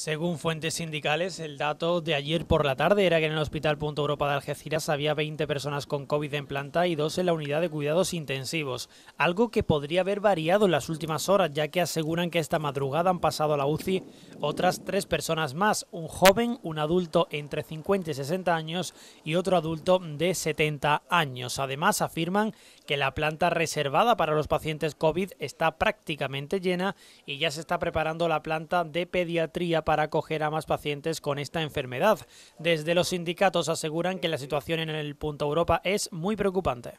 Según fuentes sindicales, el dato de ayer por la tarde era que en el Hospital Punto Europa de Algeciras había 20 personas con COVID en planta y dos en la unidad de cuidados intensivos, algo que podría haber variado en las últimas horas, ya que aseguran que esta madrugada han pasado a la UCI otras tres personas más, un joven, un adulto entre 50 y 60 años y otro adulto de 70 años. Además, afirman que la planta reservada para los pacientes COVID está prácticamente llena y ya se está preparando la planta de pediatría para acoger a más pacientes con esta enfermedad. Desde los sindicatos aseguran que la situación en el punto Europa es muy preocupante.